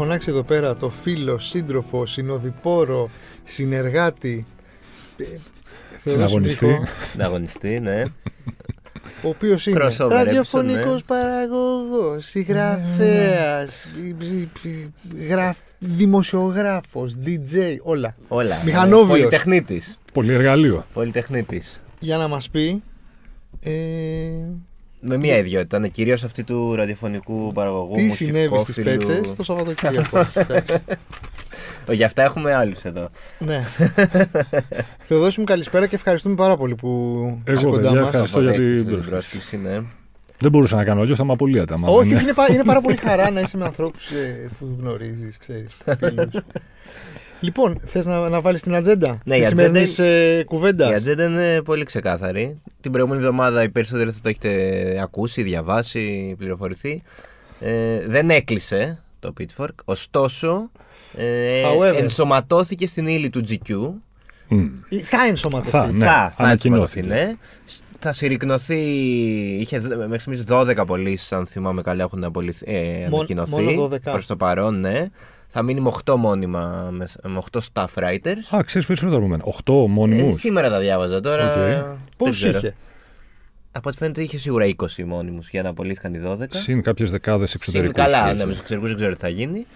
φωνάξει εδώ πέρα το φίλο, σύντροφο, συνοδοιπόρο, συνεργάτη. Ε, Συναγωνιστή. Συναγωνιστή, ναι. Ο οποίος είναι ραδιοφωνικός ναι. παραγωγός, συγγραφέας, δημοσιογράφο, DJ, όλα. Όλα. Ναι. Μηχανόβιος. Πολυτεχνίτης. Πολυεργαλείο. Πολυτεχνίτης. Για να μας πει. Ε, με μία ιδιότητα, ναι, κυρίως αυτή του ραδιοφωνικού παραγωγού. Τι συνέβη στις πέτσες το Σαββατοκύριακο. Για αυτά έχουμε άλλους εδώ. Ναι. Θεοδόση μου, καλησπέρα και ευχαριστούμε πάρα πολύ που ήρθατε κοντά μας. Ευχαριστώ για την πρόσκληση. Ναι. Δεν μπορούσα να κάνω αλλιώ, θα είμαι απολύατα. Όχι, είναι, είναι πάρα πολύ χαρά να είσαι με ανθρώπους ε, που γνωρίζεις, ξέρεις. Λοιπόν, θες να, να βάλεις την ατζέντα ναι, τη σημερινή ε, κουβέντας. Η ατζέντα είναι πολύ ξεκάθαρη. Την προηγούμενη εβδομάδα οι περισσότεροι θα το έχετε ακούσει, διαβάσει, πληροφορηθεί. Ε, δεν έκλεισε το Pitfork. ωστόσο ε, ενσωματώθηκε στην ύλη του GQ. Mm. Θα ενσωματωθεί. Θα, ναι. θα, θα ναι. συρρυκνωθεί. Είχε μέχρι στιγμής 12 πωλήσεις, αν θυμάμαι καλά, έχουν ε, ανακοινωθεί. Προς το παρόν, ναι θα μείνει με 8 μόνιμα, μες 8 staff writers. Α, ξέρεις πώ είναι το προηγούμενο. 8 μόνιμους. Ε, σήμερα τα διάβαζα τώρα. Okay. Πώ είχε. Από ό,τι φαίνεται είχε σίγουρα 20 μόνιμους για να απολύθηκαν οι 12. Συν κάποιες δεκάδες εξωτερικού. Καλά, ναι, με εξωτερικούς δεν ξέρω τι θα γίνει.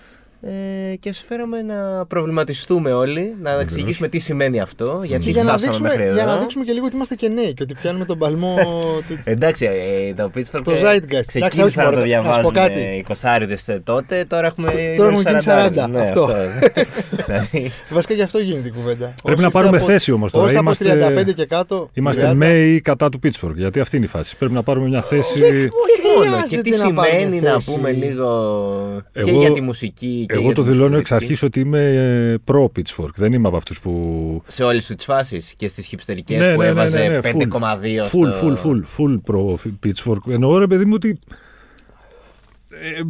Ε, και ας φέραμε να προβληματιστούμε όλοι, να εξηγήσουμε τι σημαίνει αυτό, γιατί για να, δείξουμε, για να δείξουμε και λίγο ότι είμαστε και νέοι και ότι πιάνουμε τον παλμό του... Εντάξει, ε, το Pittsburgh το Zeitgeist. ξεκίνησα να το διαβάζουμε 20 ε, τότε, τώρα έχουμε τώρα έχουμε γίνει 40. Ναι, αυτό. Δηλαδή- Βασικά γι' αυτό γίνεται η κουβέντα. Πρέπει να πάρουμε θέση όμως τώρα. είμαστε 35 και κάτω... Είμαστε μέοι κατά του Pittsburgh, γιατί αυτή είναι η φάση. Πρέπει να πάρουμε μια θέση... Όχι Και τι σημαίνει να πούμε λίγο και για τη μουσική εγώ το δηλώνω εξ αρχής ότι είμαι ε, προ Pitchfork. Δεν είμαι από αυτούς που. Σε όλες τις φάσεις και στις χυψτερικέ ναι, που ναι, ναι έβαζε 5,2. Ναι, ναι, full, full, full, full προ Pitchfork. Εννοώ ρε παιδί μου ότι. Ε,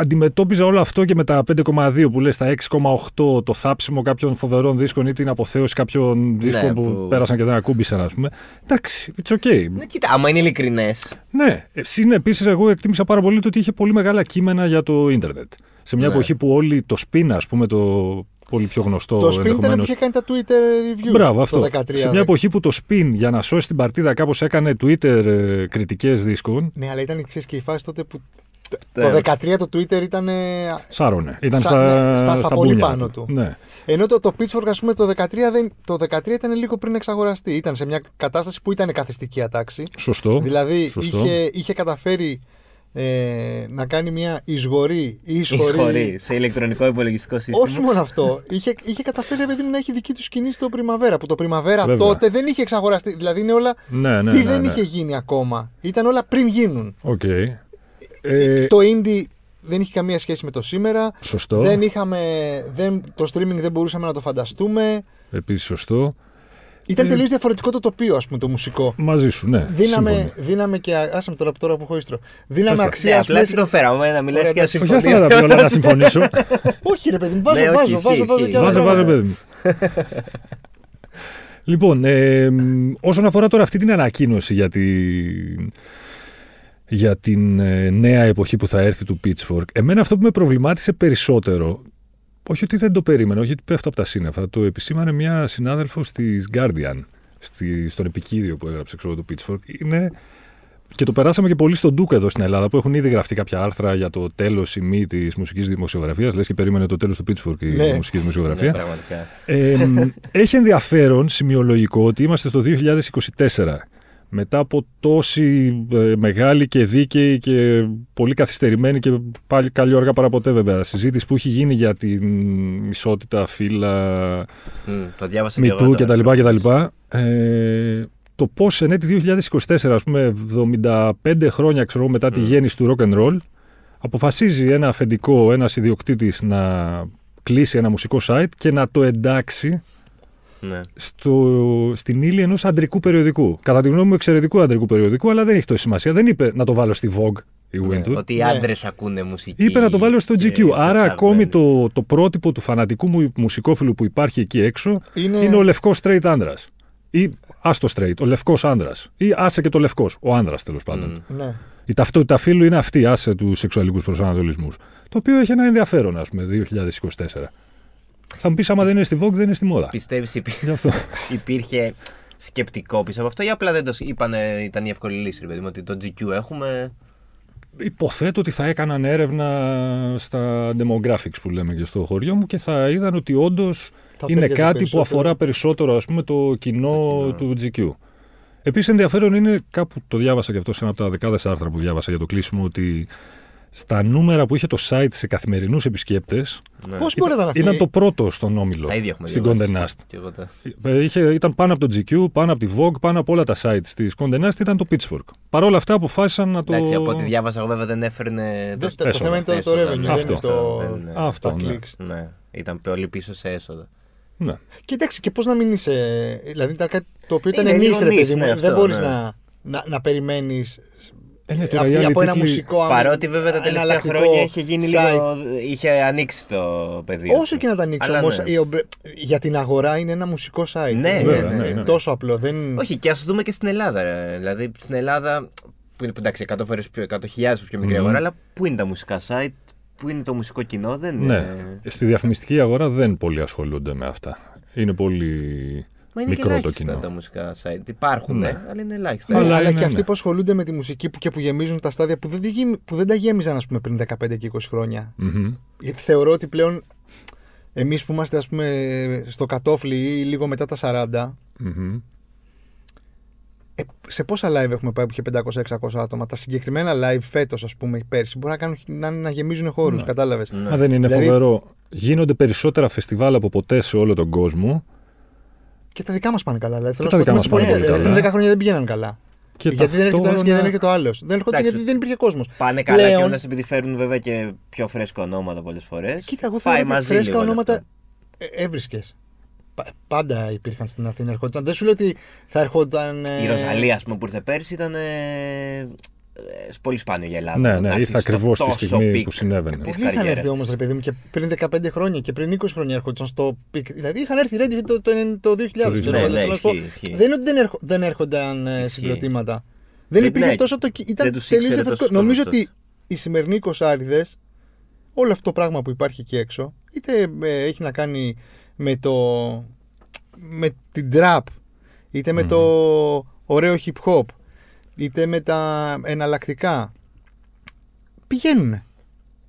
αντιμετώπιζα όλο αυτό και με τα 5,2 που λες, τα 6,8, το θάψιμο κάποιων φοβερών δίσκων ή την αποθέωση κάποιων δίσκων ναι, που... που... πέρασαν και δεν ακούμπησαν, ας πούμε. Εντάξει, it's okay. Ναι, κοίτα, άμα είναι ειλικρινές... Ναι. Ε, συν επίσης, εγώ εκτίμησα πάρα πολύ το ότι είχε πολύ μεγάλα κείμενα για το Ιντερνετ σε μια ναι. εποχή που όλοι το σπιν, ας πούμε, το πολύ πιο γνωστό. Το spin ήταν που είχε κάνει τα Twitter reviews. Μπράβο, αυτό. Το 13, σε μια εποχή που το spin για να σώσει την παρτίδα κάπως έκανε Twitter ε, κριτικές δίσκων. Ναι, αλλά ήταν ξέρεις, και η φάση τότε που. Το 13 το Twitter ήταν. Σάρωνε. Ήταν στα, ναι, στα, πολύ πάνω του. Ναι. Ενώ το, το Pitchfork, ας πούμε, το 13, δεν, ήταν λίγο πριν εξαγοραστεί. Ήταν σε μια κατάσταση που ήταν καθιστική ατάξη. Σωστό. Δηλαδή Είχε, είχε καταφέρει ε, να κάνει μια εισγορή σε ηλεκτρονικό υπολογιστικό σύστημα. Όχι μόνο αυτό. είχε, είχε καταφέρει επειδή να έχει δική του σκηνή στο Πριμαβέρα. Που το Πριμαβέρα τότε δεν είχε εξαγοραστεί. Δηλαδή είναι όλα. Ναι, ναι, τι ναι, δεν είχε γίνει ακόμα. Ήταν όλα πριν γίνουν. Okay. Ε, ε... Το indie δεν είχε καμία σχέση με το σήμερα. Σωστό. Δεν είχαμε, δεν, το streaming δεν μπορούσαμε να το φανταστούμε. Επίσης σωστό. Ήταν ε, τελείως διαφορετικό το τοπίο, ας πούμε, το μουσικό. Μαζί σου, ναι. Δίναμε, δίναμε και. Άσε με τώρα, τώρα που έχω ίστρο. Δίναμε αξία. Ναι, απλά τι το φέραμε, να μιλάς και να Όχι, να συμφωνήσω. Όχι, ρε παιδί μου, βάζω, ναι, βάζω, βάζω. Βάζω, βάζω, παιδί μου. Λοιπόν, ε, όσον αφορά τώρα αυτή την ανακοίνωση για, για την ε, νέα εποχή που θα έρθει του Pitchfork, εμένα αυτό που με προβλημάτισε περισσότερο όχι ότι δεν το περίμενα, όχι ότι πέφτω από τα σύννεφα. Το επισήμανε μια συνάδελφος της Guardian, στον επικίδιο που έγραψε ξέρω, του Pitchfork. Είναι... Και το περάσαμε και πολύ στον Ντούκα εδώ στην Ελλάδα, που έχουν ήδη γραφτεί κάποια άρθρα για το τέλος ή μη της μουσικής δημοσιογραφίας. Λες και περίμενε το τέλος του Pitchfork η ναι. μουσική δημοσιογραφία. Ναι, ε, έχει ενδιαφέρον σημειολογικό ότι είμαστε στο 2024 μετά από τόση ε, μεγάλη και δίκαιη και πολύ καθυστερημένη και πάλι καλή όργα παραποτέ βέβαια συζήτηση που έχει γίνει για την ισότητα φύλλα, mm, μητού κτλ. λοιπά Ε, το πώς εν έτη 2024, ας πούμε 75 χρόνια ξέρω, μετά τη γέννηση του rock and roll, αποφασίζει ένα αφεντικό, ένας ιδιοκτήτης να κλείσει ένα μουσικό site και να το εντάξει ναι. στο, στην ύλη ενός αντρικού περιοδικού. Κατά τη γνώμη μου, εξαιρετικού αντρικού περιοδικού, αλλά δεν έχει τόση σημασία. Δεν είπε να το βάλω στη Vogue η ναι, Ναι, ότι οι άντρε ναι. ακούνε μουσική. Είπε να το βάλω στο GQ. Άρα, ακόμη το, το πρότυπο του φανατικού μου μουσικόφιλου που υπάρχει εκεί έξω είναι, είναι ο λευκός straight άντρα. Ή το straight, ο λευκός άντρα. Ή άσε και το λευκός, ο άντρα τέλος πάντων. Mm. Ναι. Η ταυτότητα φίλου είναι αυτή, άσε τους σεξουαλικούς προσανατολισμούς. Το οποίο έχει ένα ενδιαφέρον, ας πούμε, 2024. Θα μου πεις, άμα δεν είναι στη Vogue, δεν είναι στη μόδα. Πιστεύεις υπήρχε σκεπτικό πίσω από αυτό, ή απλά δεν το είπαν, ήταν η εύκολη λύση, ότι το GQ έχουμε. Υποθέτω ότι θα έκαναν έρευνα στα demographics που λέμε και στο χωριό μου και θα είδαν ότι όντως είναι κάτι που αφορά περισσότερο ας πούμε, το κοινό, το κοινό. του GQ. Επίσης ενδιαφέρον είναι, κάπου το διάβασα και αυτό σε ένα από τα δεκάδες άρθρα που διάβασα για το κλείσιμο, ότι στα νούμερα που είχε το site σε καθημερινούς επισκέπτες. Ναι. Πώς μπορεί να Ήταν, το πρώτο στον όμιλο. Τα ίδια Στην Condé Nast. Ε, ήταν πάνω από το GQ, πάνω από τη Vogue, πάνω από όλα τα sites της Condé Nast ήταν το Pitchfork. Παρ' όλα αυτά αποφάσισαν να το. Εντάξει, από ό,τι διάβασα εγώ βέβαια δεν έφερνε. Το, το, θέμα ήταν το, revenue. Ναι. Αυτό. Το, ναι. αυτό ναι. Ήταν πολύ πίσω σε έσοδα. Ναι. Και και πώς να μην είσαι. Δηλαδή ήταν κάτι το οποίο ήταν εμεί, Δεν μπορεί να να, να περιμένεις ε, ναι, τώρα, από, από ένα μουσικό Παρότι βέβαια τα ε, τελευταία χρόνια είχε, γίνει λίγο, είχε ανοίξει το πεδίο. Όσο και να τα ανοίξει όμως. Ναι. Για την αγορά είναι ένα μουσικό site. Ναι, ναι, ναι, ναι, ναι, Τόσο απλό. Δεν... Όχι, και ας το δούμε και στην Ελλάδα. Ρε. Δηλαδή στην Ελλάδα. Που είναι εντάξει, 100 φορές πιο, 100.000 πιο μικρή mm. αγορά, αλλά πού είναι τα μουσικά site, πού είναι το μουσικό κοινό, δεν ναι. είναι. Στη διαφημιστική αγορά δεν πολύ ασχολούνται με αυτά. Είναι πολύ Μα είναι μικρό και το κοινό. τα μουσικά site. Υπάρχουν, ναι. ε, αλλά είναι ελάχιστα. Ναι, αλλά, αλλά ναι, και αυτοί που ασχολούνται με τη μουσική που και που γεμίζουν τα στάδια που δεν, που δεν τα γέμιζαν ας πούμε, πριν 15 και 20 χρονια mm-hmm. Γιατί θεωρώ ότι πλέον εμείς που είμαστε ας πούμε, στο κατόφλι ή λίγο μετά τα 40. mm ε, σε πόσα live έχουμε πάει που είχε 500-600 άτομα. Τα συγκεκριμένα live φέτος, ας πούμε, πέρσι, μπορεί να, να, να γεμίζουν χώρους. Ναι. Κατάλαβες. Μα δεν είναι δηλαδή- φοβερό. Γίνονται περισσότερα φεστιβάλ από ποτέ σε όλο τον κόσμο και τα δικά μας πάνε καλά. Δηλαδή, τα δικά μα πάνε πολύ ε, καλά. Πριν 10 χρόνια δεν πήγαιναν καλά. γιατί δεν έρχεται ο ένας και δεν έρχεται ο άλλος. Δεν έρχονται γιατί δεν υπήρχε κόσμος. Πάνε καλά και όλα επειδή φέρουν βέβαια και πιο φρέσκα ονόματα πολλές φορές. Κοίτα, εγώ θα ότι φρέσκα ονόματα ε, έβρισκες. Πάντα υπήρχαν στην Αθήνα, ερχόντουσαν. Δεν σου λέω ότι θα έρχονταν. Ε, Η Ροζαλία, ας πούμε, που ήρθε πέρσι ήταν. Ε, πολύ σπάνιο για Ελλάδα. Ναι, ναι, ήρθε ακριβώς τη στιγμή που συνέβαινε. Πώ είχαν έρθει όμως, ρε παιδί μου, και πριν 15 χρόνια και πριν 20 χρόνια έρχονταν στο πικ. Δηλαδή είχαν έρθει ρέντι το, 2000. ναι, ναι Δεν είναι ότι δεν, έρχο, δεν έρχονταν ε, ισχύ. συγκροτήματα. Δεν υπήρχε τόσο. Το, ήταν Νομίζω ότι οι σημερινοί κοσάριδες, όλο αυτό το πράγμα που υπάρχει εκεί έξω, είτε ε, έχει να κάνει με το. με την τραπ, είτε με το ωραίο hip hop, είτε με τα εναλλακτικά. Πηγαίνουν.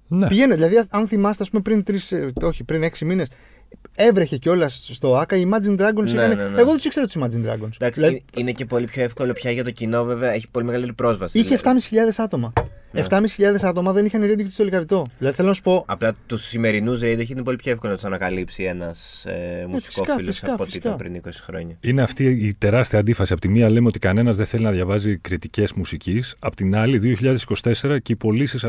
Ναι. Πηγαίνουν. Δηλαδή, αν θυμάστε, ας πούμε, πριν, τρεις, ε, όχι, πριν έξι μήνες, έβρεχε κιόλας στο ΑΚΑ. Οι Imagine Dragons ναι, ναι, ναι. Εγώ δεν τους ήξερα τους Imagine Dragons. Εντάξει, δηλαδή- Είναι και πολύ πιο εύκολο πια για το κοινό, βέβαια. Έχει πολύ μεγαλύτερη πρόσβαση. Είχε 7.500 δηλαδή. άτομα. Ναι. 7.500 άτομα δεν είχαν ρίδι στο λικαβιτό. Δηλαδή θέλω να σου πω. Απλά τους σημερινούς δηλαδή, έχει είναι πολύ πιο εύκολο να τους ανακαλύψει ένας ε, ε μουσικόφιλο από ότι ήταν πριν 20 χρόνια. Είναι αυτή η τεράστια αντίφαση. Απ' τη μία λέμε ότι κανένας δεν θέλει να διαβάζει κριτικές μουσικής. Απ' την άλλη, 2024 και οι πωλήσεις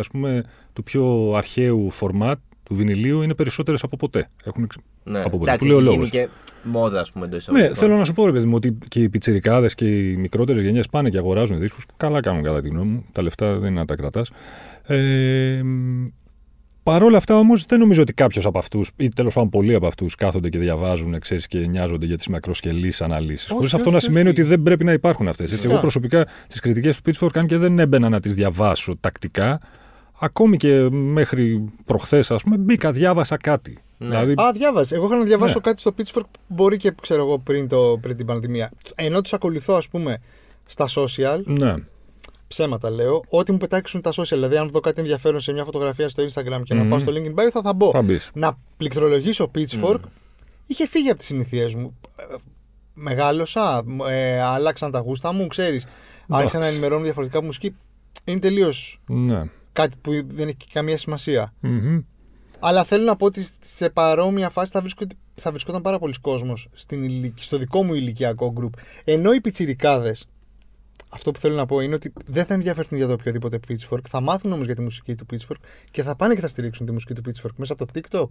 του πιο αρχαίου φορμάτ του βινιλίου είναι περισσότερες από ποτέ. Έχουν ναι. από ποτέ. Εντάξει, γίνει και μόδα, ας πούμε, εντός ναι, εισαγωγικών. Ναι, θέλω να σου πω, ρε παιδί μου, ότι και οι πιτσερικάδε και οι μικρότερες γενιές πάνε και αγοράζουν δίσκους. Καλά κάνουν, κατά τη γνώμη μου. Τα λεφτά δεν είναι να τα κρατάς. Ε, Παρ' όλα αυτά όμως δεν νομίζω ότι κάποιος από αυτούς, ή τέλος πάντων πολλοί από αυτούς, κάθονται και διαβάζουν ξέρεις, και νοιάζονται για τις μακροσκελείς αναλύσεις. Χωρίς αυτό όχι, να όχι. σημαίνει ότι δεν πρέπει να υπάρχουν αυτές. Εγώ προσωπικά τις κριτικές του Pitchfork, αν και δεν έμπαινα να τις διαβάσω τακτικά, ακόμη και μέχρι προχθές, ας πούμε, μπήκα, διάβασα κάτι. Ναι. Δηλαδή... Α, διάβασα. Εγώ είχα να διαβάσω ναι. κάτι στο Pitchfork μπορεί και ξέρω εγώ πριν, το, πριν την πανδημία. Ενώ τους ακολουθώ, ας πούμε, στα social. Ναι. Ψέματα λέω. Ό,τι μου πετάξουν τα social. Δηλαδή, αν δω κάτι ενδιαφέρον σε μια φωτογραφία στο Instagram και να πάω στο LinkedIn bio, θα, θα μπω. να πληκτρολογήσω Pitchfork. Είχε φύγει από τις συνηθίες μου. Μεγάλωσα, ε, άλλαξαν τα γούστα μου, ξέρεις. Άρχισα να ενημερώνω διαφορετικά μουσική. Είναι τελείως. Ναι. Κάτι που δεν έχει καμία Αλλά θέλω να πω ότι σε παρόμοια φάση θα, βρίσκω, θα βρισκόταν πάρα πολλοί κόσμος στο δικό μου ηλικιακό γκρουπ. Ενώ οι πιτσιρικάδες, αυτό που θέλω να πω είναι ότι δεν θα ενδιαφερθούν για το οποιοδήποτε Pitchfork. Θα μάθουν όμως για τη μουσική του Pitchfork και θα πάνε και θα στηρίξουν τη μουσική του Pitchfork μέσα από το TikTok,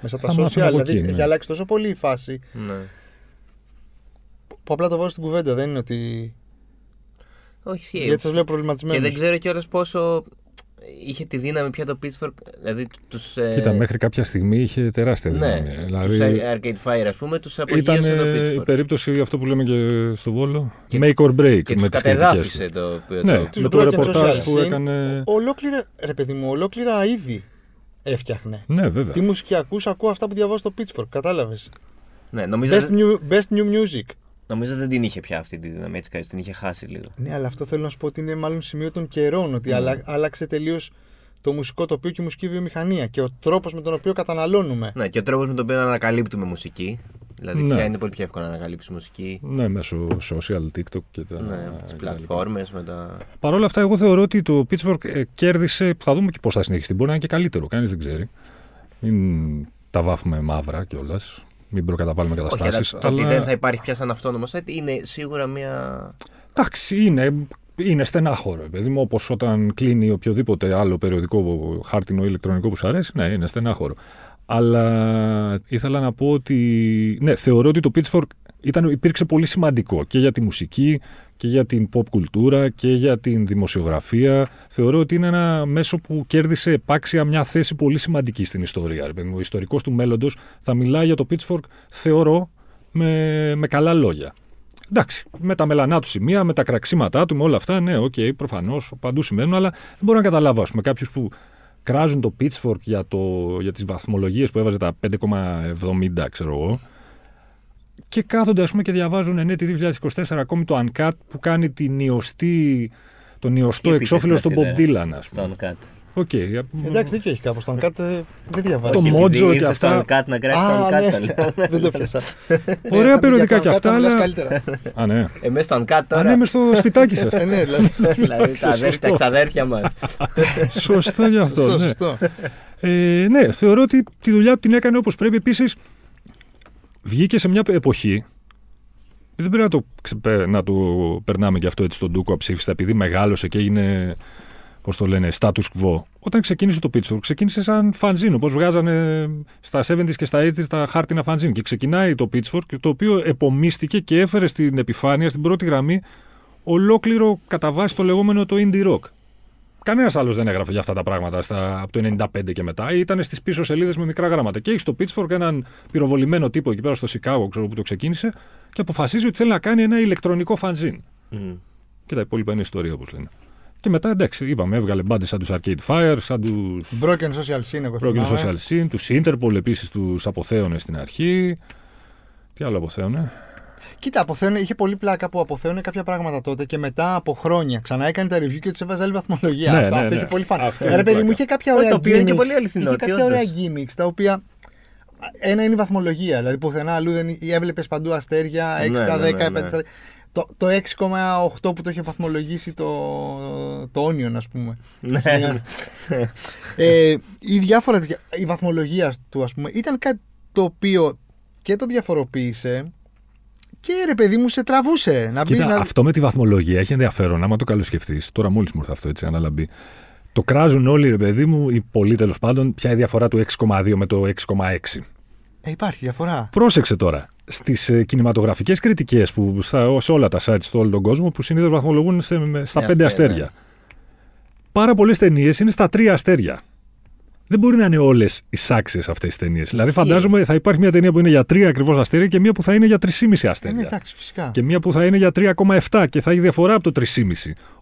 μέσα από τα social. Δηλαδή εκεί, ναι. έχει αλλάξει τόσο πολύ η φάση. Ναι. Που απλά το βάζω στην κουβέντα, δεν είναι ότι. Όχι, Γιατί σας λέω προβληματισμένος. Και δεν ξέρω κιόλας πόσο είχε τη δύναμη πια το Pittsburgh. Δηλαδή τους, ε, Κοίτα, ε... μέχρι κάποια στιγμή είχε τεράστια ναι, δύναμη. Ναι, δηλαδή, τους Arcade Fire, ας πούμε, τους απογείωσε το Pittsburgh. η περίπτωση, αυτό που λέμε και στο Βόλο, και make or break. Και με τους κατεδάφισε το οποίο ναι, το... με το ρεπορτάζ που έκανε... Ολόκληρα, ρε παιδί μου, ολόκληρα είδη έφτιαχνε. Ναι, βέβαια. Τι μουσική ακούς, ακούω αυτά που διαβάζω στο Pittsburgh, κατάλαβες. Ναι, νομίζω... best, new, best new music. Νομίζω δεν την είχε πια αυτή τη δύναμη, έτσι την είχε χάσει λίγο. Ναι, αλλά αυτό θέλω να σου πω ότι είναι μάλλον σημείο των καιρών, ότι mm. άλλαξε τελείως το μουσικό τοπίο και η μουσική βιομηχανία και ο τρόπος με τον οποίο καταναλώνουμε. Ναι, και ο τρόπος με τον οποίο ανακαλύπτουμε μουσική. Δηλαδή, ναι. πια είναι πολύ πιο εύκολο να ανακαλύψεις μουσική. Ναι, μέσω social, TikTok και τα. Ναι, τις πλατφόρμες, με τα. Παρ' όλα αυτά, εγώ θεωρώ ότι το Pitchfork ε, κέρδισε. Θα δούμε και πώς θα συνεχιστεί. Μπορεί να είναι και καλύτερο, κανείς δεν ξέρει. Μην τα βάφουμε μαύρα κιόλας μην προκαταβάλουμε καταστάσει. Αλλά... Το ότι δεν θα υπάρχει πια σαν αυτόνομο site είναι σίγουρα μια. Εντάξει, είναι, είναι στενάχωρο. όπως όταν κλείνει οποιοδήποτε άλλο περιοδικό χάρτινο ηλεκτρονικό που σου αρέσει, ναι, είναι στενάχωρο. Αλλά ήθελα να πω ότι ναι, θεωρώ ότι το Pitchfork ήταν, υπήρξε πολύ σημαντικό και για τη μουσική και για την pop κουλτούρα και για την δημοσιογραφία. Θεωρώ ότι είναι ένα μέσο που κέρδισε επάξια μια θέση πολύ σημαντική στην ιστορία. Ο ιστορικός του μέλλοντος θα μιλάει για το Pitchfork, θεωρώ, με, με καλά λόγια. Εντάξει, με τα μελανά του σημεία, με τα κραξίματά του, με όλα αυτά, ναι, οκ, okay, προφανώς παντού σημαίνουν, αλλά δεν μπορώ να καταλάβω, ας πούμε, κάποιους που κράζουν το Pitchfork για, το, για τις βαθμολογίες που έβαζε τα 5,70 ξέρω εγώ και κάθονται ας πούμε και διαβάζουν ναι τη 2024 ακόμη το Uncut που κάνει την ιωστή, τον ιωστό εξώφυλλο στον Bob ε, Dylan ας πούμε. Okay. Εντάξει, δίκιο έχει κάπως. Το Uncut ναι. δεν διαβάζει. Το Mojo ναι. ε, και αυτά. Το Uncut να γράφει το Uncut. Δεν το πιάσα. Ωραία περιοδικά και αυτά. Αλλά... Καλύτερα. Α, ναι. Εμείς στο Uncut τώρα. Αν ναι, στο σπιτάκι σας. Ε, ναι, δηλαδή. δηλαδή τα ξαδέρφια μας. Σωστό γι' αυτό. Ε, ναι, θεωρώ ότι τη δουλειά την έκανε όπως πρέπει. Επίσης, βγήκε σε μια εποχή δεν πρέπει να το, να το περνάμε και αυτό έτσι στον Τούκο αψήφιστα, επειδή μεγάλωσε και έγινε πώς το λένε, status quo. Όταν ξεκίνησε το Pittsburgh, ξεκίνησε σαν φανζίνο, όπως βγάζανε στα 70s και στα 80s τα χάρτινα φανζίν. Και ξεκινάει το Pittsburgh, το οποίο επομίστηκε και έφερε στην επιφάνεια, στην πρώτη γραμμή, ολόκληρο κατά βάση το λεγόμενο το indie rock. Κανένας άλλος δεν έγραφε για αυτά τα πράγματα στα, από το 95 και μετά. Ήταν στις πίσω σελίδες με μικρά γράμματα. Και έχει στο Pittsburgh έναν πυροβολημένο τύπο εκεί πέρα στο Σικάγο, ξέρω που το ξεκίνησε, και αποφασίζει ότι θέλει να κάνει ένα ηλεκτρονικό φανζίν. Mm. Και τα υπόλοιπα είναι ιστορία, όπως λένε. Και μετά εντάξει, είπαμε, έβγαλε μπάντε σαν τους Arcade Fire, σαν τους. Broken Social Scene, εγώ Broken θυμάμαι. Social Scene, τους Interpol επίσης τους αποθέωνε στην αρχή. Τι άλλο αποθέωνε. Κοίτα, αποθέωνε, είχε πολύ πλάκα που αποθέωνε κάποια πράγματα τότε και μετά από χρόνια ξανά έκανε τα review και τους έβαζε άλλη βαθμολογία. Ναι, αυτό, ναι, αυτό ναι. είχε πολύ φαν. Ε, ρε παιδί μου, είχε κάποια ε, ωραία. Το οποίο είναι και πολύ αληθινό. Είχε κάποια ωραία gimmicks τα οποία ένα είναι η βαθμολογία. Δηλαδή πουθενά αλλού δεν έβλεπες παντού αστέρια 6 ναι, στα 10, 5 στα 10 το, 6,8 που το είχε βαθμολογήσει το, το Onion, ας πούμε. Ναι. ε, η διάφορα, η βαθμολογία του, ας πούμε, ήταν κάτι το οποίο και το διαφοροποίησε και ρε παιδί μου σε τραβούσε. Να μπει, Αυτό με τη βαθμολογία έχει ενδιαφέρον, άμα το καλοσκεφτείς. Τώρα μόλις μου ήρθε αυτό έτσι, αναλαμπεί. Το κράζουν όλοι, ρε παιδί μου, οι πολλοί τέλος πάντων, ποια είναι η διαφορά του 6,2 με το 6,6. Ε, υπάρχει διαφορά. Πρόσεξε τώρα στις ε, κινηματογραφικές κριτικές που στα, σε όλα τα sites του όλου τον κόσμο που συνήθως βαθμολογούν σε, στα πέντε αστέρια. Πάρα πολλές ταινίες είναι στα τρία αστέρια. Δεν μπορεί να είναι όλες εισάξιε αυτέ τι ταινίε. Δηλαδή, φαντάζομαι θα υπάρχει μια ταινία που είναι για τρία ακριβώς αστέρια και μια που θα είναι για 3,5 αστέρια. Ναι, εντάξει, φυσικά. Και μια που θα είναι για 3,7 και θα έχει διαφορά από το 3,5.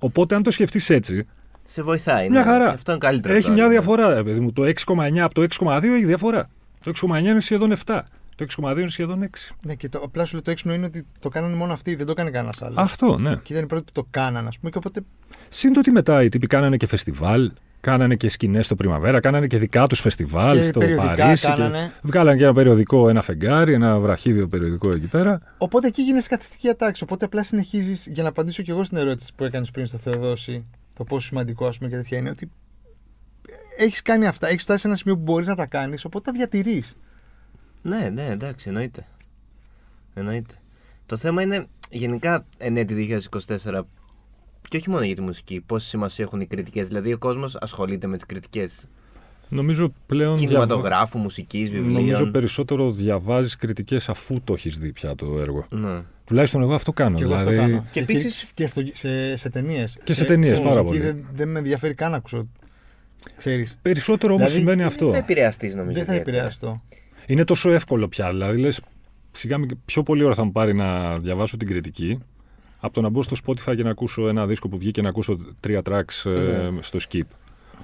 Οπότε, αν το σκεφτείς έτσι, σε βοηθάει. Μια ναι. χαρά. Αυτό είναι καλύτερο. Έχει τώρα, μια ναι. διαφορά, Το 6,9 από το 6,2 έχει διαφορά. Το 6,9 είναι σχεδόν 7. Το 6,2 είναι σχεδόν 6. Ναι, και το, απλά σου λέει το έξυπνο είναι ότι το κάνανε μόνο αυτοί, δεν το έκανε κανένας άλλος. Αυτό, ναι. Και ήταν οι πρώτοι που το κάνανε, ας πούμε. Και οπότε... Συν ότι μετά οι τύποι κάνανε και φεστιβάλ, κάνανε και σκηνές το Πριμαβέρα, κάνανε και δικά τους φεστιβάλ και στο Παρίσι. Κάνανε. Και βγάλανε και ένα περιοδικό, ένα φεγγάρι, ένα βραχίδιο περιοδικό εκεί πέρα. Οπότε εκεί γίνει καθιστική ατάξη. Οπότε απλά συνεχίζεις, για να απαντήσω κι εγώ στην ερώτηση που έκανες πριν στο Θεοδόση, το πόσο σημαντικό ας πούμε και τέτοια είναι, ότι έχεις κάνει αυτά, έχεις φτάσει σε ένα σημείο που μπορείς να τα κάνεις, οπότε τα διατηρείς. Ναι, ναι, εντάξει, εννοείται. Εννοείται. Το θέμα είναι γενικά εν 2024 και όχι μόνο για τη μουσική, πόση σημασία έχουν οι κριτικές. Δηλαδή, ο κόσμος ασχολείται με τις κριτικές. Νομίζω πλέον. Κινηματογράφου, διαβα... μουσικής, βιβλίων. Νομίζω περισσότερο διαβάζεις κριτικές αφού το έχεις δει πια το έργο. Ναι. Τουλάχιστον εγώ αυτό κάνω. Και, δηλαδή... και επίσης. και σε, σε ταινίες. Και σε, ταινίε, πάρα πολύ. Δεν, δεν με ενδιαφέρει καν να ακούσω. Ξέρεις. Περισσότερο όμως δηλαδή, συμβαίνει αυτό. Δεν θα επηρεαστείς, νομίζω. Δεν θα επηρεαστώ είναι τόσο εύκολο πια. Δηλαδή, λες, σιγά πιο πολύ ώρα θα μου πάρει να διαβάσω την κριτική από το να μπω στο Spotify και να ακούσω ένα δίσκο που βγήκε να ακούσω τρία tracks mm. στο skip.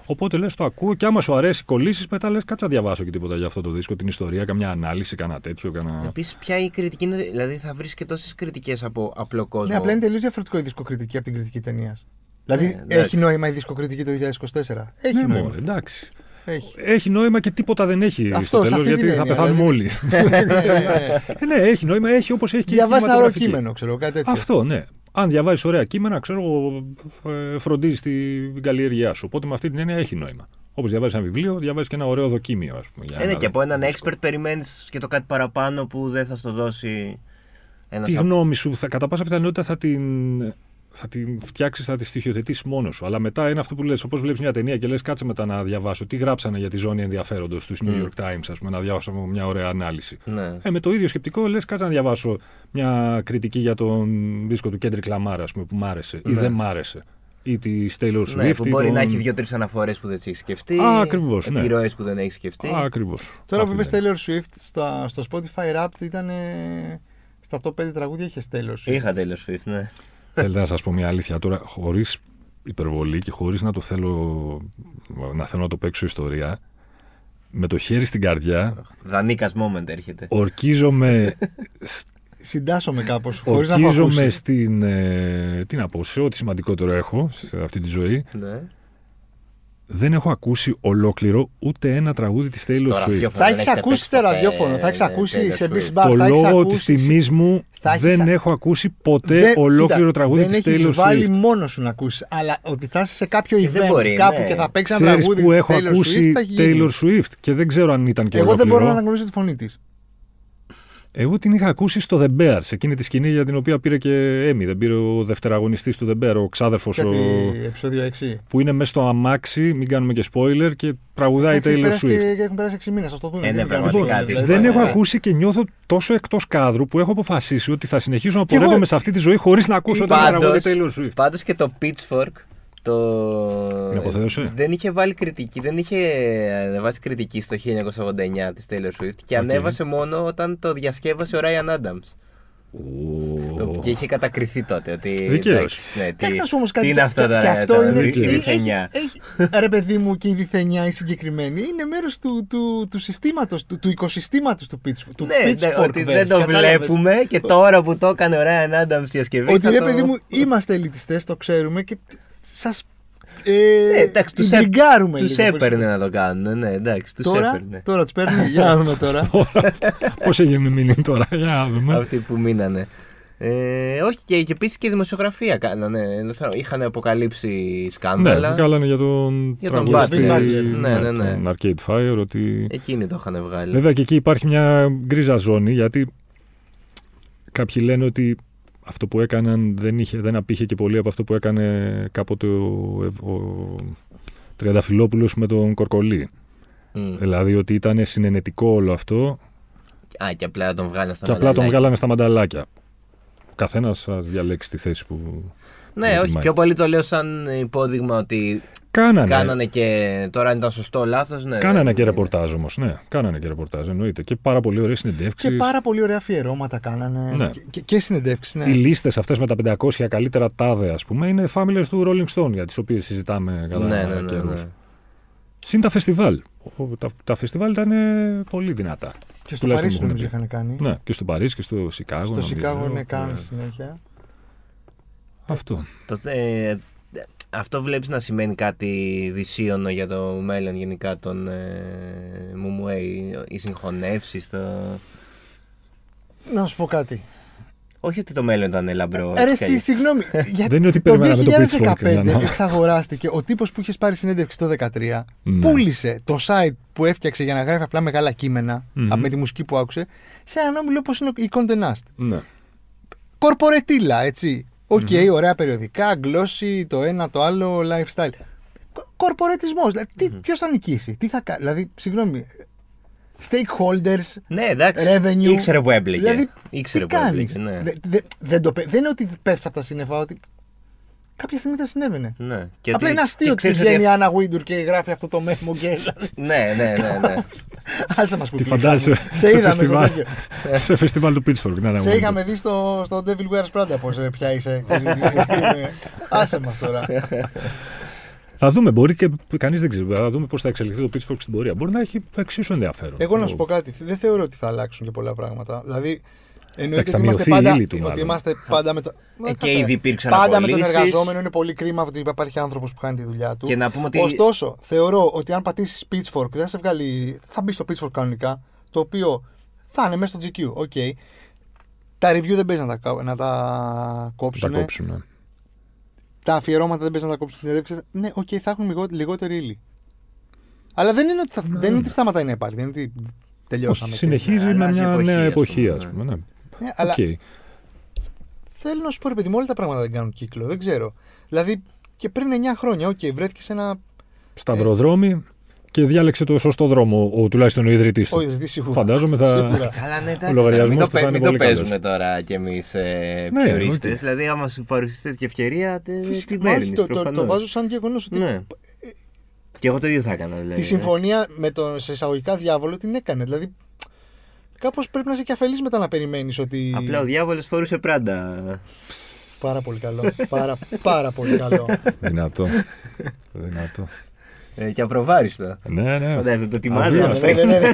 Οπότε λες, το ακούω και άμα σου αρέσει, κολλήσεις μετά λες, κάτσα διαβάσω και τίποτα για αυτό το δίσκο, την ιστορία, καμιά ανάλυση, κανένα τέτοιο. Κανά... Επίσης, πια η κριτική είναι. Δηλαδή, θα βρεις και τόσες κριτικές από απλό κόσμο. Ναι, απλά είναι τελείως διαφορετικό η δισκοκριτική από την κριτική ταινίας. Ναι, δηλαδή, έχει νόημα η δισκοκριτική το 2024. Ναι, έχει ναι, νόημα. εντάξει. Έχει. έχει νόημα και τίποτα δεν έχει Αυτό, στο τέλος, γιατί θα πεθάνουμε δηλαδή. όλοι. Ναι, ναι, ναι, ε, ναι, έχει νόημα, έχει όπως έχει και η Διαβάζει ένα ωραίο κείμενο, ξέρω κάτι τέτοιο. Αυτό, ναι. Αν διαβάζεις ωραία κείμενα, ξέρω εγώ, φροντίζει την καλλιέργειά σου. Οπότε με αυτή την έννοια έχει νόημα. Όπως διαβάζεις ένα βιβλίο, διαβάζεις και ένα ωραίο δοκίμιο, ας πούμε. Για ε, ναι, και από έναν expert περιμένεις και το κάτι παραπάνω που δεν θα στο δώσει. ένας. Τη γνώμη σου, θα, κατά πάσα πιθανότητα θα την θα τη φτιάξεις, θα τη στοιχειοθετήσει μόνος σου. Αλλά μετά είναι αυτό που λες: Όπως βλέπεις μια ταινία και λες, κάτσε μετά να διαβάσω τι γράψανε για τη ζώνη ενδιαφέροντος του New York Times, ας πούμε, να διάβασα μια ωραία ανάλυση. Ναι. Ε, με το ίδιο σκεπτικό λες, κάτσε να διαβάσω μια κριτική για τον δίσκο του Κέντρικ Λαμάρα, ας πούμε, που μ' άρεσε ναι. ή δεν μ' άρεσε ή τη Στέλιο Ναι, που μπορεί τον... να έχει δύο-τρει αναφορές που δεν τις έχει σκεφτεί. Ακριβώς. Ναι. που δεν έχει σκεφτεί. Ακριβώς. Τώρα που είπε Στέλιο Swift στο Spotify Rap ήταν. Στα top 5 τραγούδια είχες Taylor Swift. Είχα Taylor Swift, ναι. Θέλω να σας πω μια αλήθεια τώρα, χωρίς υπερβολή και χωρίς να το θέλω να θέλω να το παίξω ιστορία. Με το χέρι στην καρδιά. Δανίκα moment έρχεται. Ορκίζομαι. Συντάσσομαι κάπως. Ορκίζομαι να στην. Ε, τι να πω, σε ό,τι σημαντικότερο έχω σε αυτή τη ζωή. Ναι δεν έχω ακούσει ολόκληρο ούτε ένα τραγούδι της Taylor Swift. Θα έχεις ακούσει στο ραδιόφωνο, θα έχεις ακούσει σε Beach Bar. Το λόγο τη τιμής μου δεν έχω ακούσει ποτέ ολόκληρο τραγούδι τη Taylor Swift. Δεν έχεις βάλει μόνος σου να ακούσεις, αλλά ότι θα είσαι σε κάποιο ε, event κάπου ναι. και θα παίξει ένα τραγούδι. που έχω ακούσει Swift και δεν ξέρω αν ήταν και ολόκληρο. Εγώ δεν μπορώ να αναγνωρίσω τη φωνή της. Εγώ την είχα ακούσει στο The Bear, σε εκείνη τη σκηνή για την οποία πήρε και Έμι. Δεν πήρε ο δευτεραγωνιστής του The Bear, ο ξάδερφος. Ο... επεισόδιο 6. Που είναι μέσα στο αμάξι, μην κάνουμε και spoiler, και τραγουδάει Taylor Swift. Και, και έχουν περάσει 6 μήνε, α το δούμε. Ε, ναι, δηλαδή, δεν δεν λοιπόν, έχω ναι. ακούσει και νιώθω τόσο εκτός κάδρου που έχω αποφασίσει ότι θα συνεχίσω να πορεύομαι σε αυτή τη ζωή χωρίς να ακούσω τα τραγουδάει Taylor Swift. Πάντως και το Pitchfork το... Δεν είχε βάλει κριτική, δεν είχε ανεβάσει κριτική στο 1989 της Taylor Swift και ανέβασε μόνο όταν το διασκεύασε ο Ryan Adams. Το Και είχε κατακριθεί τότε. Ότι, Δικαίως. Ναι, τι, όμως κάτι, τι είναι αυτό τώρα. Και αυτό είναι η Ρε παιδί μου και η διθενιά η συγκεκριμένη είναι μέρος του, του, του συστήματος, του, του οικοσυστήματος του Pitchfork. Του ναι, ναι ότι δεν το βλέπουμε και τώρα που το έκανε ο Ryan Adams η διασκευή. Ότι ρε παιδί μου είμαστε ελιτιστές, το ξέρουμε και σας. Ε, ναι, εντάξει, τους, έπαιρνε να το κάνουν. Ναι, εντάξει, τους τώρα, έπαιρνε. Τώρα τους για να δούμε τώρα. Πώς έγινε μείνει τώρα, για να δούμε. Αυτοί που μείνανε. Ε, όχι, και, και επίσης και δημοσιογραφία κάνανε. Είχαν αποκαλύψει σκάνδαλα. Ναι, κάνανε για τον για τον Μπάτλερ. Τον ναι, ναι, Fire. Ότι... Εκείνοι το είχαν βγάλει. Βέβαια και εκεί υπάρχει μια γκρίζα ζώνη γιατί κάποιοι λένε ότι αυτό που έκαναν δεν, είχε, δεν απήχε και πολύ από αυτό που έκανε κάποτε ο, ο, Τριανταφυλόπουλος με τον Κορκολί. Mm. Δηλαδή ότι ήταν συνενετικό όλο αυτό. Α, και απλά τον βγάλανε στα απλά τον βγάλανε στα μανταλάκια καθένας θα διαλέξει τη θέση που. Ναι, όχι. Πιο πολύ το λέω σαν υπόδειγμα ότι. Κάνανε. Κάνανε και. Τώρα αν ήταν σωστό λάθος. Ναι, κάνανε και ρεπορτάζ όμως. Ναι, κάνανε και ρεπορτάζ εννοείται. Και πάρα πολύ ωραίε συνεντεύξεις. Και πάρα πολύ ωραία αφιερώματα κάνανε. Ναι. Και, και συνεντεύξεις. Ναι. Οι λίστες αυτές με τα 500 καλύτερα τάδε, ας πούμε, είναι φάμιλες του Rolling Stone για τις οποίες συζητάμε κατά ναι, ναι, ναι Συν τα φεστιβάλ. Τα, τα φεστιβάλ ήταν ε, πολύ δυνατά. Και στο Παρίσι νομίζω είχαν κάνει. Ναι, και στο Παρίσι και στο Σικάγο. Στο Σικάγο ναι, κάνει συνέχεια. Αυτό. Ε, αυτό βλέπεις να σημαίνει κάτι δυσίωνο για το μέλλον γενικά των ε, Μουμουέι, οι συγχωνεύσεις, το... Να σου πω κάτι. Όχι ότι το μέλλον ήταν λαμπρό. Ε, ρε, εσύ, συγγνώμη. γιατί δεν είναι ότι το 2015 εξαγοράστηκε ο τύπος που είχες πάρει συνέντευξη το 2013. Ναι. Πούλησε το site που έφτιαξε για να γράφει απλά μεγάλα κείμενα με τη μουσική που άκουσε σε έναν όμιλο όπως είναι η Nast. Ναι. Κορπορετήλα, έτσι. Οκ, okay, ωραία περιοδικά, γλώσσα, το ένα, το άλλο, lifestyle. Κορπορετισμός. Δηλαδή, ποιος θα νικήσει, τι θα κάνει. Δηλαδή, συγγνώμη, stakeholders, ναι, εντάξει, revenue. Ήξερε που έμπλεκε. Δηλαδή, ήξερε που έμπλεκε. Ναι. Δε, δε, δεν, το, δεν είναι ότι πέφτεις από τα σύννεφα, ότι κάποια στιγμή θα συνέβαινε. Ναι. Και Απλά είναι αστείο ότι βγαίνει η Άννα Γουίντουρ και γράφει αυτό το μέμο και Ναι, ναι, ναι. ναι. Άσε μας που Τι φαντάζεσαι. Σε είδαμε στο Σε φεστιβάλ του Pittsburgh. Ναι, ναι, σε ναι. είχαμε δει στο, Devil Wears Prada πώς ε, πια είσαι. Άσε μας τώρα. Θα δούμε, μπορεί και κανείς δεν ξέρει. Θα δούμε πώς θα εξελιχθεί το Pitchfork στην πορεία. Μπορεί να έχει εξίσου ενδιαφέρον. Εγώ να σου πω κάτι. Δεν θεωρώ ότι θα αλλάξουν και πολλά πράγματα. Δηλαδή, Εννοείται ότι είμαστε πάντα, του, ότι είμαστε πάντα με το. Ε, και ήδη υπήρξαν Πάντα με τον εργαζόμενο είναι πολύ κρίμα ότι υπάρχει άνθρωπος που κάνει τη δουλειά του. Και να Ωστόσο, θεωρώ ότι αν πατήσεις pitchfork, δεν θα σε βγάλει. Θα μπεις στο pitchfork κανονικά, το οποίο θα είναι μέσα στο GQ. Okay. Τα review δεν παίζεις να τα, να τα κόψουν. Τα κόψουν τα αφιερώματα δεν παίζει να τα κόψουν στην Ναι, οκ, okay, θα έχουν λιγότερη ύλη. Αλλά δεν είναι ότι, θα, δεν είναι ότι ναι. σταματάει να υπάρχει. Δεν είναι ότι τελειώσαμε. συνεχίζει με μια εποχή, νέα εποχή, ας ναι. πούμε. Ναι. ναι. αλλά θέλω να σου πω, επειδή όλα τα πράγματα δεν κάνουν κύκλο. Δεν ξέρω. Δηλαδή και πριν 9 χρόνια, οκ, okay, βρέθηκες σε ένα. Σταυροδρόμι. Ε, και διάλεξε το σωστό δρόμο, ο, τουλάχιστον ο ιδρυτής του. Ο ιδρυτής σίγουρα. Φαντάζομαι θα. Καλά, ναι, εντάξει, ο λογαριασμό θα είναι. Μην το παίζουμε τώρα κι εμείς ε, ναι, πιορίστε. Ναι, δηλαδή, άμα σου παρουσιάσει τέτοια ευκαιρία, τε, Φυσικά, τη Το, το, το, βάζω σαν γεγονός ότι. Ναι. Ε, και εγώ το ίδιο θα έκανα. Δηλαδή, τη συμφωνία με τον σε εισαγωγικά διάβολο την έκανε. Δηλαδή, κάπως πρέπει να είσαι και αφελής μετά να περιμένεις ότι. Απλά ο διάβολος φορούσε πράντα. Πάρα πολύ καλό. πάρα, πάρα πολύ καλό. Δυνατό. Δυνατό. Ε, και απροβάριστο. Ναι, ναι. Φαντάζεσαι, το τιμάζει. Ναι, ναι, ναι, ναι.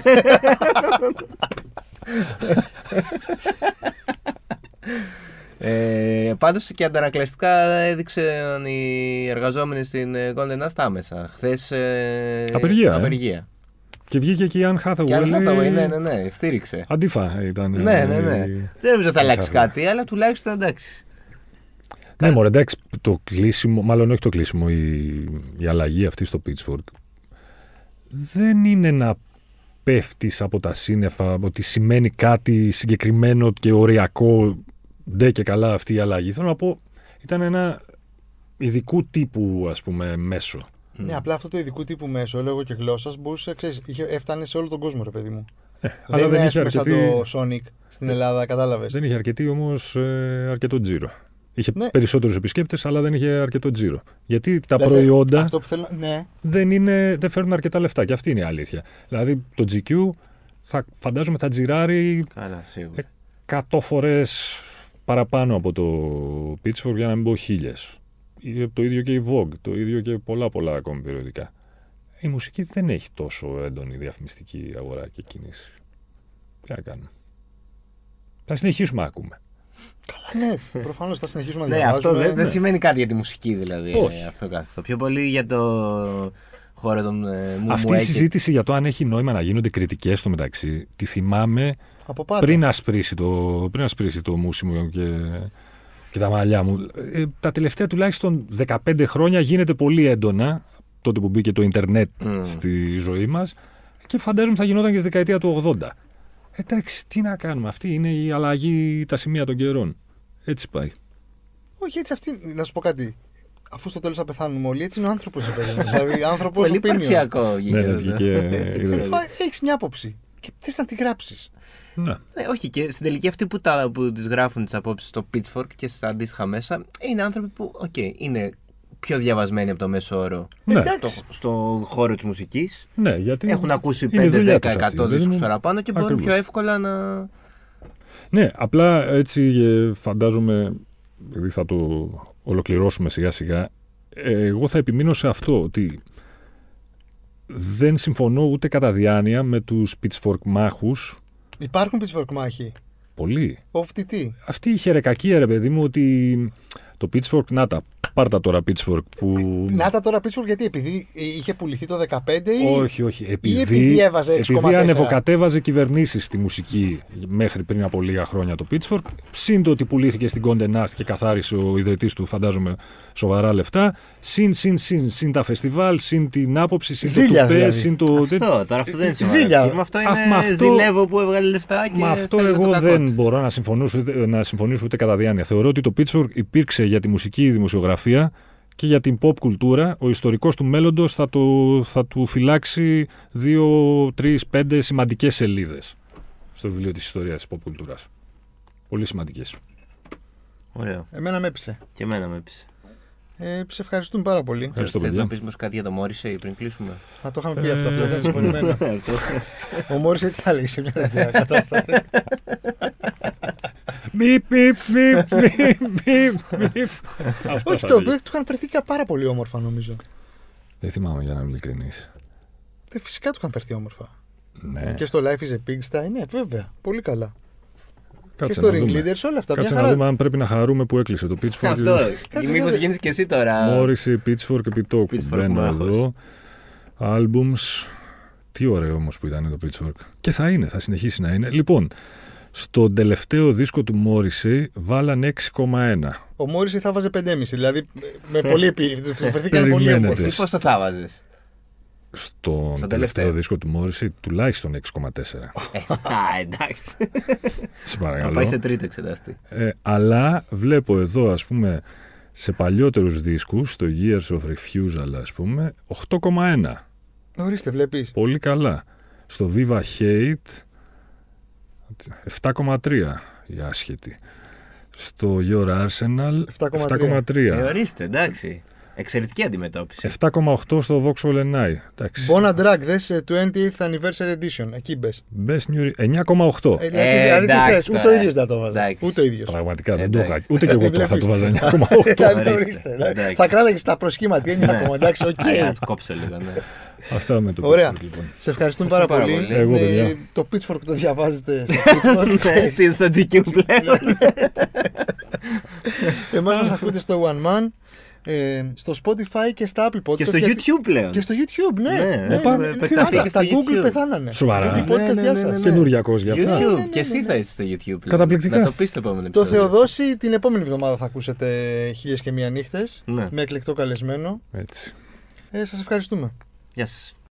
Ε, πάντως και αντανακλαστικά έδειξαν οι εργαζόμενοι στην ε, Golden Ast άμεσα. Χθες ε, απεργία. Ε. απεργία. Ε. Και βγήκε και η Αν Hathaway. ναι, ναι, ναι, στήριξε. Αντίφα ήταν. Ναι, ναι, ε, ναι. Δεν νομίζω θα αλλάξει κάτι, αλλά τουλάχιστον εντάξει. Ναι, μωρέ, εντάξει, το κλείσιμο, μάλλον όχι το κλείσιμο, η, αλλαγή αυτή στο Pitchfork δεν είναι να πέφτεις από τα σύννεφα, ότι σημαίνει κάτι συγκεκριμένο και οριακό, ντε και καλά αυτή η αλλαγή. Θέλω να πω, ήταν ένα ειδικού τύπου, ας πούμε, μέσο. Ναι, απλά αυτό το ειδικού τύπου μέσο, λόγω και γλώσσας, μπορούσε, ξέρεις, είχε, έφτανε σε όλο τον κόσμο, ρε παιδί μου. Ε, δεν, το Sonic στην ε, Ελλάδα, κατάλαβες. Δεν είχε αρκετή όμως ε, αρκετό τζίρο. Είχε ναι. περισσότερους επισκέπτες, αλλά δεν είχε αρκετό τζίρο. Γιατί τα δηλαδή, προϊόντα αυτό που θέλω, ναι. δεν, είναι, δεν φέρνουν αρκετά λεφτά. Και αυτή είναι η αλήθεια. Δηλαδή το GQ θα, φαντάζομαι θα τζιράρει Καλά, 100 φορές παραπάνω από το Pitchfork για να μην πω χίλιες. Ε, το ίδιο και η Vogue, το ίδιο και πολλά πολλά ακόμη περιοδικά. Η μουσική δεν έχει τόσο έντονη διαφημιστική αγορά και κίνηση. Τι να κάνουμε. Θα συνεχίσουμε να ακούμε. Καλά, ναι. Προφανώς θα συνεχίσουμε να ναι, διαβάζουμε. Ναι, αυτό δεν, ναι. σημαίνει κάτι για τη μουσική δηλαδή. Όχι. Αυτό κάθε Πιο πολύ για το χώρο των ε, Αυτή η συζήτηση για το αν έχει νόημα να γίνονται κριτικές στο μεταξύ, τη θυμάμαι πριν ασπρίσει το, πριν το μουσί μου και, και τα μαλλιά μου. Ε, τα τελευταία τουλάχιστον 15 χρόνια γίνεται πολύ έντονα τότε που μπήκε το Ιντερνετ mm. στη ζωή μας και φαντάζομαι θα γινόταν και στη δεκαετία του 80. Εντάξει, τι να κάνουμε. Αυτή είναι η αλλαγή, τα σημεία των καιρών. Έτσι πάει. Όχι, έτσι αυτή. Να σου πω κάτι. Αφού στο τέλος θα πεθάνουμε όλοι, έτσι είναι ο άνθρωπος. δηλαδή, άνθρωπος. Πολύ υπαρξιακό ναι, ε. ε, ε, Έχεις μια άποψη. Και θες να τη γράψεις. Ναι. όχι, και στην τελική αυτοί που, τα, που τις γράφουν τις απόψεις στο Pitchfork και στα αντίστοιχα μέσα είναι άνθρωποι που, οκ, okay, είναι πιο διαβασμένοι από το μέσο όρο. Ναι. Στον χώρο της μουσικής. Ναι, γιατί έχουν ακούσει 5-10% δίσκου παραπάνω και μπορούν πιο εύκολα να. Ναι, απλά έτσι ε, φαντάζομαι, επειδή θα το ολοκληρώσουμε σιγά σιγά, ε, εγώ θα επιμείνω σε αυτό, ότι δεν συμφωνώ ούτε κατά διάνοια με τους pitchfork μάχους. Υπάρχουν pitchfork μάχοι. πολλοί Αυτή η χερεκακία, ρε παιδί μου, ότι το pitchfork, να τα, πάρτα τώρα Pittsburgh. Που... Να τα τώρα Pittsburgh γιατί, επειδή είχε πουληθεί το 2015 ή. Όχι, όχι. Επειδή, ή επειδή έβαζε 6,4. ανεβοκατέβαζε κυβερνήσεις στη μουσική μέχρι πριν από λίγα χρόνια το Pittsburgh. Συν το ότι πουλήθηκε στην Κόντε Nast και καθάρισε ο ιδρυτής του, φαντάζομαι, σοβαρά λεφτά. Συν, συν, συν, συν τα φεστιβάλ, συν την άποψη, συν Ζήλια, το τουπέ, δηλαδή. συν το. Αυτό, τώρα αυτό δεν ε, είναι σημαντικό. αυτό είναι ζηλεύω που έβγαλε λεφτά και. Με αυτό εγώ δεν μπορώ να συμφωνήσω, να συμφωνήσω ούτε κατά διάνοια. Θεωρώ ότι το Pittsburgh υπήρξε για τη μουσική δημοσιογραφία και για την pop κουλτούρα, ο ιστορικός του μέλλοντος θα, το, θα του φυλάξει δύο, τρεις, πέντε σημαντικές σελίδες στο βιβλίο της Ιστορίας της pop κουλτούρας. Πολύ σημαντικές. Ωραία. Εμένα με έπεισε. Και εμένα με έπεισε. Ε, σε ευχαριστούμε πάρα πολύ. Ευχαριστώ, Θες να πεις μας κάτι για το Μόρισε πριν κλείσουμε. Θα το είχαμε πει αυτό, αυτό ήταν ε, ο Μόρισε τι θα έλεγε σε μια κατάσταση. μπιπ, μπιπ, μπιπ, μπιπ. Όχι, το του είχαν φερθεί και πάρα πολύ όμορφα, νομίζω. Δεν θυμάμαι για να είμαι ειλικρινής. Ε, φυσικά του είχαν φερθεί όμορφα. Ναι. Και στο Life is a Pigsty, ναι, βέβαια. Πολύ καλά. και στο Ring Leaders, όλα αυτά. Κάτσε μια χαρά... να δούμε αν πρέπει να χαρούμε που έκλεισε το Pitchfork. Αυτό. Και... μήπως γίνεις και εσύ τώρα. Μόριση, Pitchfork, και Μπαίνω εδώ. Albums. Τι ωραίο όμως που ήταν το Pitchfork. Και θα είναι, θα συνεχίσει να είναι. Λοιπόν, στο τελευταίο δίσκο του Μόρισι βάλαν 6,1. Ο Μόρισι θα βάζει 5,5, δηλαδή με πολύ επίβεβαιη. πολύ Εσύ πώς θα τα βάζε. Στον τελευταίο, δίσκο του Μόρισι τουλάχιστον 6,4. Ε, α, εντάξει. Σε παρακαλώ. Θα πάει σε τρίτο εξεταστή. Ε, αλλά βλέπω εδώ, ας πούμε, σε παλιότερους δίσκους, στο Years of Refusal, ας πούμε, 8,1. Ορίστε, βλέπεις. Πολύ καλά. Στο Viva Hate 7,3 η άσχετη. Στο Your Arsenal 7,3. Ε, ορίστε, εντάξει. Εξαιρετική αντιμετώπιση. 7,8 στο Vauxhall Enai. Bona Drag, δες 20th ε, Anniversary Edition. Εκεί μπες. 9,8. Ε, δηλαδή, ε, δηλαδή ούτε ο ίδιος δεν το βάζα. Ούτε ο ίδιος. Πραγματικά δεν το είχα. Ούτε και εγώ θα το βάζα 9,8. Θα ναι. κράταγες τα προσχήματα 9,8. Ναι. Εντάξει, οκ. Κόψε λίγο, ναι. Αυτά με το Ωραία. Λοιπόν. Σε ευχαριστούμε πάρα, πολύ. Ε, το Pitchfork το διαβάζετε στο Pitchfork. στο GQ πλέον. Εμάς μας ακούτε στο One Man ε, στο Spotify και στα Apple Podcasts Και στο YouTube πλέον. Και στο YouTube, ναι. ναι, ναι, ε, ναι, ναι, ναι τα Google πεθάνανε. σουβάρα Google ναι, για αυτά. YouTube. Και εσύ θα είσαι στο YouTube. Καταπληκτικά. Ε, να το πεις το επόμενο επεισόδιο. Το Θεοδόση την επόμενη εβδομάδα θα ακούσετε χίλιες και μία νύχτες. Με εκλεκτό καλεσμένο. Έτσι. Ε, Σας ευχαριστούμε. Γεια σας.